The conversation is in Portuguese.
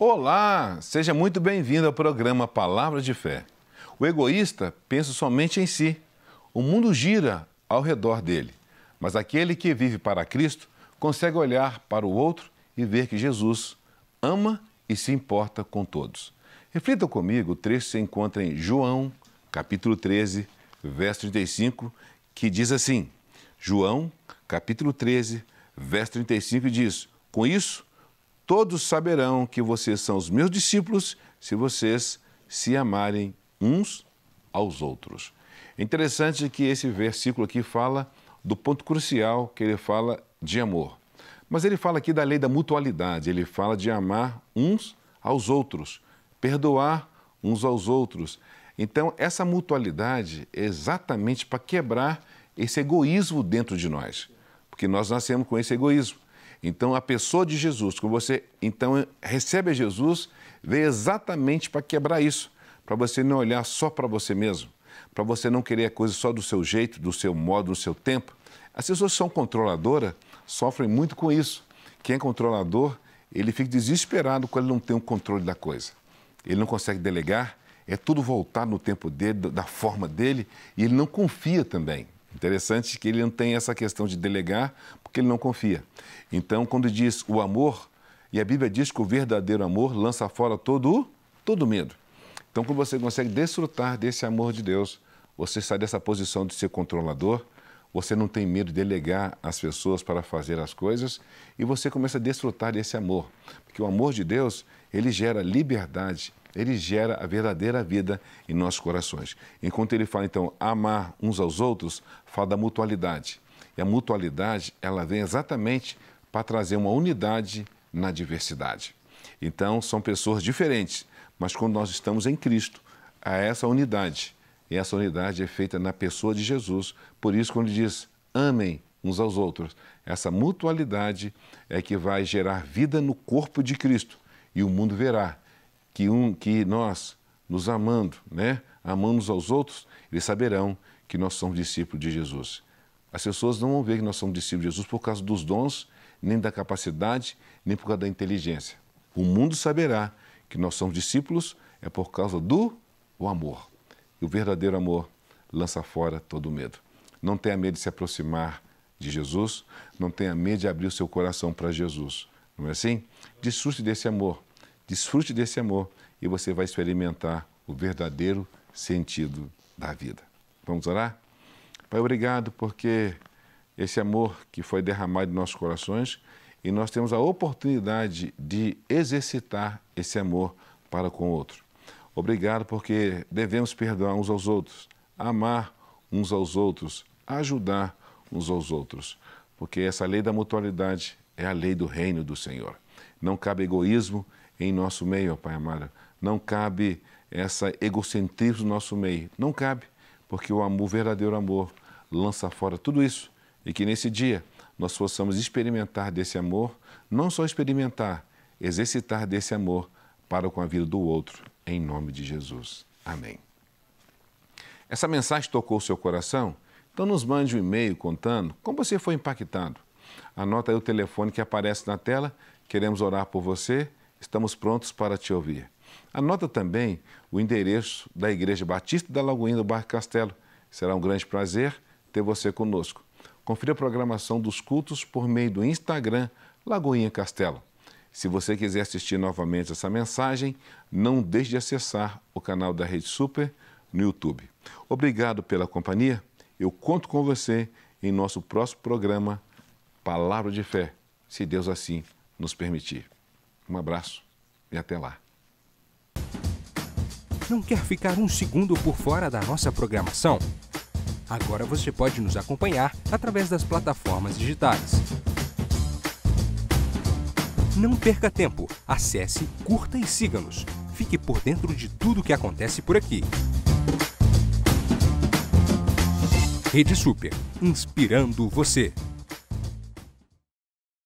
Olá, seja muito bem-vindo ao programa Palavras de Fé. O egoísta pensa somente em si. O mundo gira ao redor dele, mas aquele que vive para Cristo consegue olhar para o outro e ver que Jesus ama e se importa com todos. Reflita comigo, o trecho se encontra em João, capítulo 13, verso 35, que diz assim: João, capítulo 13, verso 35 diz: Com isso, Todos saberão que vocês são os meus discípulos se vocês se amarem uns aos outros. interessante que esse versículo aqui fala do ponto crucial que ele fala de amor. Mas ele fala aqui da lei da mutualidade, ele fala de amar uns aos outros, perdoar uns aos outros. Então, essa mutualidade é exatamente para quebrar esse egoísmo dentro de nós, porque nós nascemos com esse egoísmo. Então, a pessoa de Jesus, quando você então recebe a Jesus, veio exatamente para quebrar isso, para você não olhar só para você mesmo, para você não querer a coisa só do seu jeito, do seu modo, do seu tempo. As pessoas que são controladoras sofrem muito com isso. Quem é controlador, ele fica desesperado quando ele não tem o controle da coisa. Ele não consegue delegar, é tudo voltado no tempo dele, da forma dele, e ele não confia também. Interessante que ele não tem essa questão de delegar, porque ele não confia. Então, quando diz o amor, e a Bíblia diz que o verdadeiro amor lança fora todo, todo medo. Então, quando você consegue desfrutar desse amor de Deus, você sai dessa posição de ser controlador, você não tem medo de delegar as pessoas para fazer as coisas e você começa a desfrutar desse amor. Porque o amor de Deus, ele gera liberdade, ele gera a verdadeira vida em nossos corações. Enquanto ele fala, então, amar uns aos outros, fala da mutualidade. E a mutualidade, ela vem exatamente para trazer uma unidade na diversidade. Então, são pessoas diferentes, mas quando nós estamos em Cristo, há essa unidade. E essa unidade é feita na pessoa de Jesus. Por isso, quando ele diz, amem uns aos outros, essa mutualidade é que vai gerar vida no corpo de Cristo. E o mundo verá que, um, que nós, nos amando, né, amamos aos outros, eles saberão que nós somos discípulos de Jesus. As pessoas não vão ver que nós somos discípulos de Jesus por causa dos dons, nem da capacidade, nem por causa da inteligência. O mundo saberá que nós somos discípulos é por causa do o amor. E o verdadeiro amor lança fora todo medo. Não tenha medo de se aproximar de Jesus, não tenha medo de abrir o seu coração para Jesus. Não é assim? Desfrute desse amor. Desfrute desse amor e você vai experimentar o verdadeiro sentido da vida. Vamos orar? Pai, obrigado porque esse amor que foi derramado em nossos corações e nós temos a oportunidade de exercitar esse amor para com o outro. Obrigado porque devemos perdoar uns aos outros, amar uns aos outros, ajudar uns aos outros, porque essa lei da mutualidade é a lei do reino do Senhor. Não cabe egoísmo, em nosso meio, Pai amado. Não cabe essa egocentrismo no nosso meio. Não cabe, porque o amor, o verdadeiro amor, lança fora tudo isso. E que nesse dia nós possamos experimentar desse amor, não só experimentar, exercitar desse amor para com a vida do outro, em nome de Jesus. Amém. Essa mensagem tocou o seu coração? Então nos mande um e-mail contando como você foi impactado. Anota aí o telefone que aparece na tela. Queremos orar por você Estamos prontos para te ouvir. Anota também o endereço da Igreja Batista da Lagoinha do Bairro Castelo. Será um grande prazer ter você conosco. Confira a programação dos cultos por meio do Instagram Lagoinha Castelo. Se você quiser assistir novamente essa mensagem, não deixe de acessar o canal da Rede Super no YouTube. Obrigado pela companhia. Eu conto com você em nosso próximo programa Palavra de Fé, se Deus assim nos permitir. Um abraço e até lá. Não quer ficar um segundo por fora da nossa programação? Agora você pode nos acompanhar através das plataformas digitais. Não perca tempo, acesse, curta e siga-nos. Fique por dentro de tudo o que acontece por aqui. Rede Super, inspirando você.